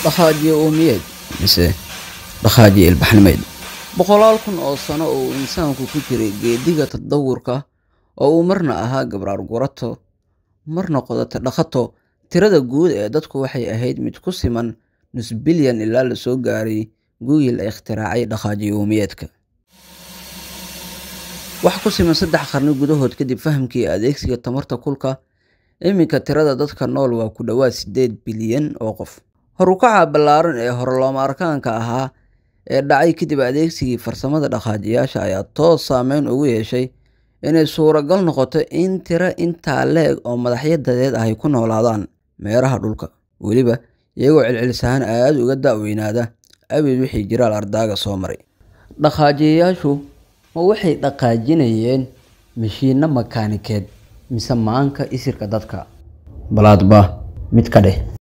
dhaqaajiyo uumiyeed mise dhaqaajiyo ilbaxnimeed boqolaal kun oo sano oo uu insaanku ku jiray geediga tadawurka oo uu marna ahaa gabraar gurato marna qodata dhaqato tirada guud ee dadku waxay ahayd mid ku siman nus bilyan ilaa la soo gaaray guugii la ikhtiraacay dhaqaajiyo uumiyeedka wax ku siman saddex qarni gudahood kadib fahamkii adeegsiga tamarta kulka iminka tirada dadka nool waa ku dhowaad sideed bilyan oo qof Horukaca ballaaran ee Horlooma Arkaanka ahaa ee dhacay kadib adeegsigii farsamada dhaqaajiyayaasha ayaa toos saameyn ugu yeeshay inay suuragal noqoto in tiro intaa le'eg oo madaxyo dadeed ahi ku noolaadaan meeraha dhulka, weliba iyagoo celcelis ahaan aad uga da'weynaada awgeed wixii jiraal ardaaga soo maray. Dhaqaajiyayaashu ma waxay dhaqaajinayeen mishiinno makaanikeed mise maanka isirka dadka? Balaadba mid ka dheh.